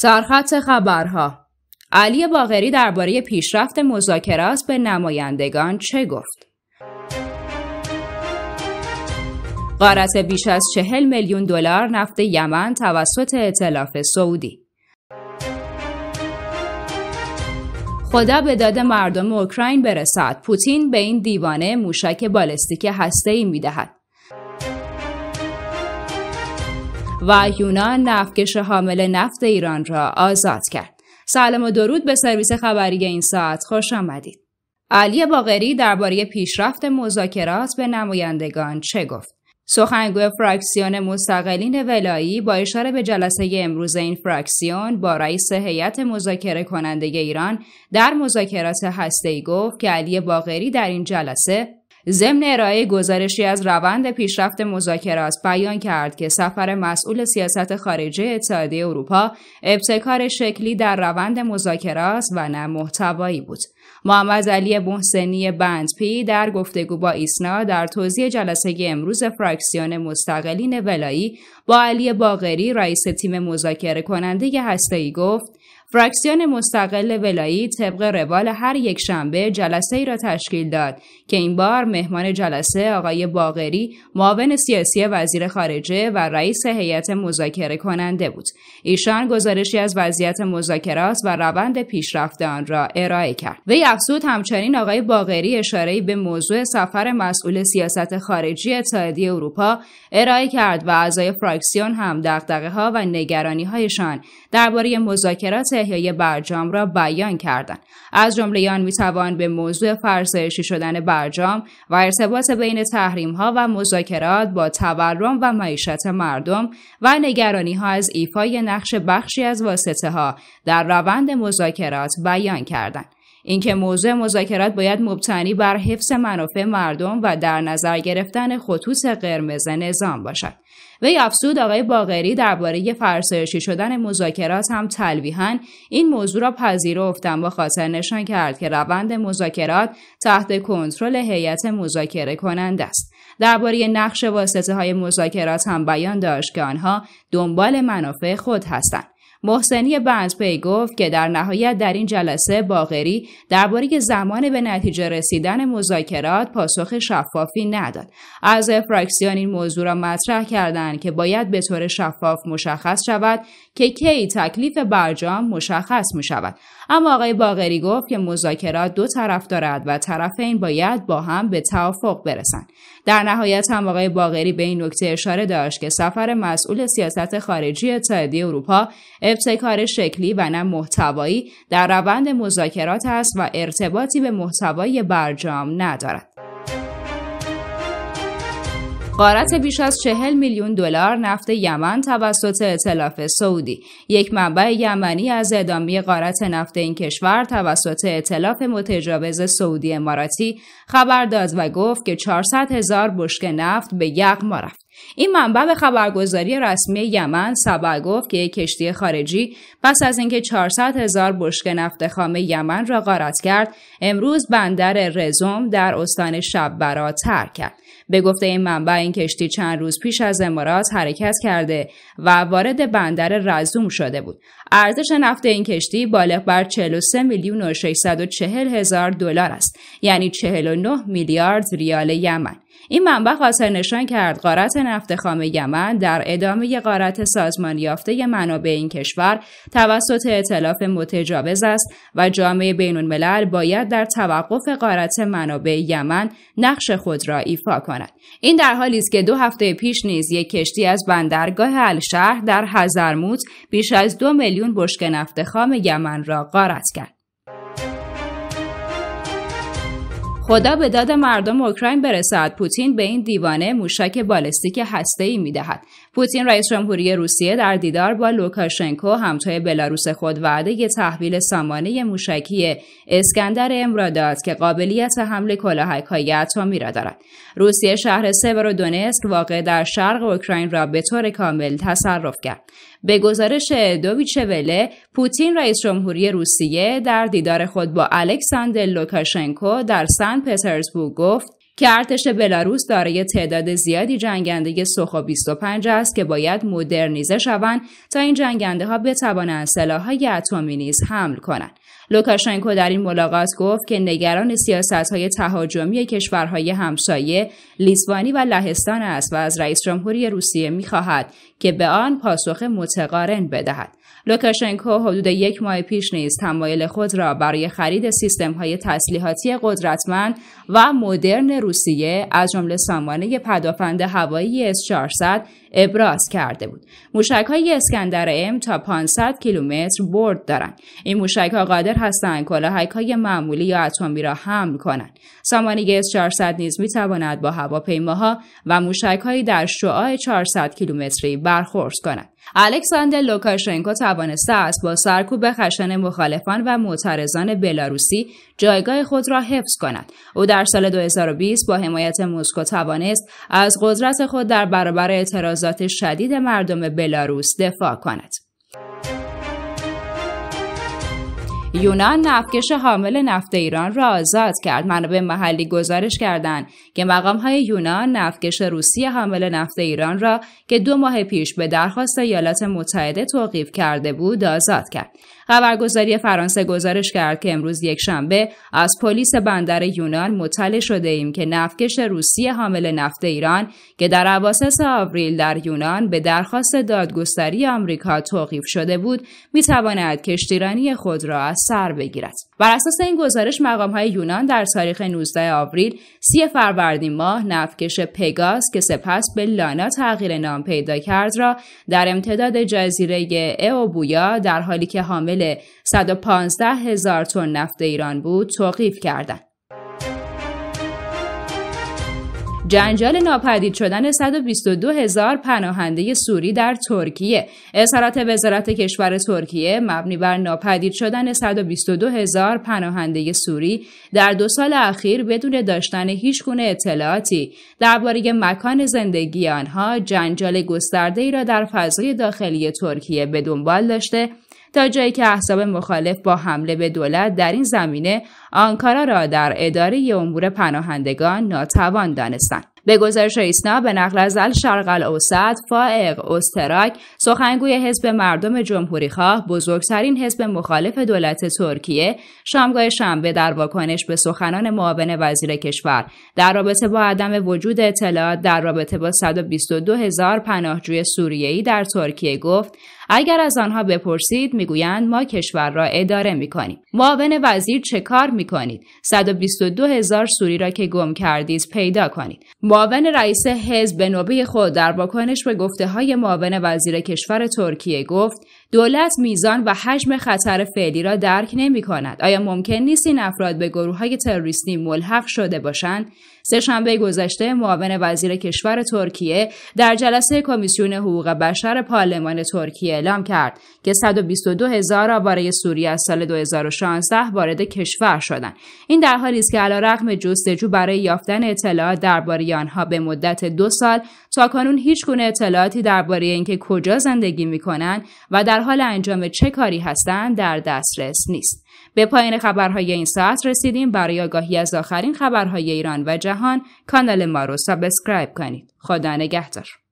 سرخط خبرها علی باغری درباره پیشرفت مذاکرات به نمایندگان چه گفت؟ قارت بیش از چهل میلیون دلار نفت یمن توسط اطلاف سعودی خدا به داد مردم اوکراین برسد پوتین به این دیوانه موشک بالستیک هسته ای میدهد و یونان نفتکش حامل نفت ایران را آزاد کرد. سلام و درود به سرویس خبری این ساعت خوش آمدید. علی باقری درباره پیشرفت مذاکرات به نمایندگان چه گفت؟ سخنگوی فراکسیون مستقلین ولایی با اشاره به جلسه امروز این فراکسیون با رئیس هیئت مذاکره کننده ایران در مذاکرات هسته‌ای گفت که علی باقری در این جلسه ضمن ارائه گزارشی از روند پیشرفت مذاکرات بیان کرد که سفر مسئول سیاست خارجه اتحادیه اروپا ابتکار شکلی در روند مذاکرات و نه محتوایی بود محمد علی محسنی پی در گفتگو با ایسنا در توضیح جلسه امروز فراکسیون مستقلین ولایی با علی باغری رئیس تیم مذاکره کننده هسته‌ای گفت فراکسیون مستقل ولایی طبق روال هر یک شنبه جلسه ای را تشکیل داد که این بار مهمان جلسه آقای باغری معاون سیاسی وزیر خارجه و رئیس هیئت مذاکره کننده بود ایشان گزارشی از وضعیت مذاکرات و روند پیشرفت آن را ارائه کرد وی افزود همچنین آقای باغری اشارهای به موضوع سفر مسئول سیاست خارجی اتحادیه اروپا ارائه کرد و اعضای فراکسیون هم ها و نگرانی‌هایشان درباره مذاکرات احیای برجام را بیان کردند از جمله آن میتوان به موضوع فرسایشی شدن برجام و ارتباط بین تحریم ها و مذاکرات با تورم و معیشت مردم و نگرانی ها از ایفای نقش بخشی از واسطه ها در روند مذاکرات بیان کردند اینکه موضوع مذاکرات باید مبتنی بر حفظ منافع مردم و در نظر گرفتن خطوط قرمز نظام باشد وی افزود آقای باغری درباره فرسایشی شدن مذاکرات هم تلویحا این موضوع را پذیرفت و خاطر نشان کرد که روند مذاکرات تحت کنترل هیئت مذاکره کنند است درباره نقش واسطه های مذاکرات هم بیان داشت که آنها دنبال منافع خود هستند محسنی بندپی گفت که در نهایت در این جلسه باغری درباره زمان به نتیجه رسیدن مذاکرات پاسخ شفافی نداد از فراکسیون این موضوع را مطرح کردند که باید به طور شفاف مشخص شود که کی تکلیف برجام مشخص می شود اما آقای باغری گفت که مذاکرات دو طرف دارد و طرفین باید با هم به توافق برسند در نهایت هم آقای باغری به این نکته اشاره داشت که سفر مسئول سیاست خارجی اتحادیه اروپا ابتکار شکلی و نه محتوایی در روند مذاکرات است و ارتباطی به محتوای برجام ندارد قارت بیش از چهل میلیون دلار نفت یمن توسط اطلاف سعودی یک منبع یمنی از ادامه قارت نفت این کشور توسط اطلاف متجاوز سعودی اماراتی خبر داد و گفت که 400 هزار بشک نفت به یغما رفت این منبع به خبرگزاری رسمی یمن سبع گفت که یک کشتی خارجی پس از اینکه 400 هزار بشک نفت خام یمن را غارت کرد امروز بندر رزوم در استان شبرا ترک کرد به گفته این منبع این کشتی چند روز پیش از امارات حرکت کرده و وارد بندر رزوم شده بود ارزش نفت این کشتی بالغ بر 43 میلیون و 640 هزار دلار است یعنی 49 میلیارد ریال یمن این منبع خاصه نشان کرد قارت نفت خام یمن در ادامه قارت سازمان یافته منابع این کشور توسط اطلاف متجاوز است و جامعه بین الملل باید در توقف قارت منابع یمن نقش خود را ایفا کند این در حالی است که دو هفته پیش نیز یک کشتی از بندرگاه الشهر در هزرموت بیش از دو میلیون بشک نفت خام یمن را قارت کرد خدا به داد مردم اوکراین برسد پوتین به این دیوانه موشک بالستیک می میدهد پوتین رئیس جمهوری روسیه در دیدار با لوکاشنکو همتای بلاروس خود وعده تحویل سامانه موشکی اسکندر ام که قابلیت حمل کلاهک‌های اتمی را دارد روسیه شهر دونسک واقع در شرق اوکراین را به طور کامل تصرف کرد به گزارش دویچه وله پوتین رئیس جمهوری روسیه در دیدار خود با الکساندر لوکاشنکو در سن پترزبورگ گفت که ارتش بلاروس دارای تعداد زیادی جنگنده سوخو 25 است که باید مدرنیزه شوند تا این جنگنده ها بتوانند های اتمی نیز حمل کنند لوکاشنکو در این ملاقات گفت که نگران های تهاجمی کشورهای همسایه لیسوانی و لهستان است و از رئیس جمهوری روسیه میخواهد که به آن پاسخ متقارن بدهد لوکاشنکو حدود یک ماه پیش نیز تمایل خود را برای خرید سیستم های تسلیحاتی قدرتمند و مدرن روسیه از جمله سامانه پدافند هوایی S-400 ابراز کرده بود موشک های اسکندر ام تا 500 کیلومتر برد دارند این موشک ها قادر هستند کلاهک های معمولی یا اتمی را حمل کنند سامانه اس 400 نیز می تواند با هواپیماها و موشک های در شعاع 400 کیلومتری برخورد کند الکساندر لوکاشنکو توانسته است با سرکوب خشن مخالفان و معترضان بلاروسی جایگاه خود را حفظ کند او در سال 2020 با حمایت مسکو توانست از قدرت خود در برابر اعتراضات شدید مردم بلاروس دفاع کند یونان نفکش حامل نفت ایران را آزاد کرد منابع محلی گزارش کردند که های یونان نفکش روسی حامل نفت ایران را که دو ماه پیش به درخواست ایالات متحده توقیف کرده بود آزاد کرد خبرگزاری فرانسه گزارش کرد که امروز یک شنبه از پلیس بندر یونان مطلع شده ایم که نفکش روسی حامل نفت ایران که در عواسط آوریل در یونان به درخواست دادگستری آمریکا توقیف شده بود میتواند کشتیرانی خود را از سر بگیرد بر اساس این گزارش مقام های یونان در تاریخ 19 آوریل سی فروردین ماه نفکش پگاس که سپس به لانا تغییر نام پیدا کرد را در امتداد جزیره اوبویا در حالی که حامل 115 هزار تن نفت ایران بود توقیف کردند. جنجال ناپدید شدن 122 هزار پناهنده سوری در ترکیه اظهارات وزارت کشور ترکیه مبنی بر ناپدید شدن 122 هزار پناهنده سوری در دو سال اخیر بدون داشتن هیچ گونه اطلاعاتی درباره مکان زندگی آنها جنجال گسترده ای را در فضای داخلی ترکیه به دنبال داشته تا جایی که احزاب مخالف با حمله به دولت در این زمینه آنکارا را در اداره امور پناهندگان ناتوان دانستند به گزارش ایسنا به نقل از الشرق الاوسط فائق استراک سخنگوی حزب مردم خواه، بزرگترین حزب مخالف دولت ترکیه شامگاه شنبه در واکنش به سخنان معاون وزیر کشور در رابطه با عدم وجود اطلاعات در رابطه با 122 هزار پناهجوی سوریه‌ای در ترکیه گفت اگر از آنها بپرسید میگویند ما کشور را اداره میکنیم معاون وزیر چه کار می کنید 122 هزار سوری را که گم کردید پیدا کنید معاون رئیس حزب به نوبه خود در واکنش به گفته های معاون وزیر کشور ترکیه گفت دولت میزان و حجم خطر فعلی را درک نمی کند. آیا ممکن نیست این افراد به گروه های تروریستی ملحق شده باشند؟ سهشنبه گذشته معاون وزیر کشور ترکیه در جلسه کمیسیون حقوق بشر پارلمان ترکیه اعلام کرد که 122 هزار آواره سوریه از سال 2016 وارد کشور شدند. این در حالی است که علیرغم جستجو برای یافتن اطلاعات درباره آنها به مدت دو سال تاکنون هیچ گونه اطلاعاتی درباره اینکه کجا زندگی می کنند و در حال انجام چه کاری هستند در دسترس نیست. به پایین خبرهای این ساعت رسیدیم برای آگاهی از آخرین خبرهای ایران و جهان کانال ما رو سابسکرایب کنید. خدا نگهدار.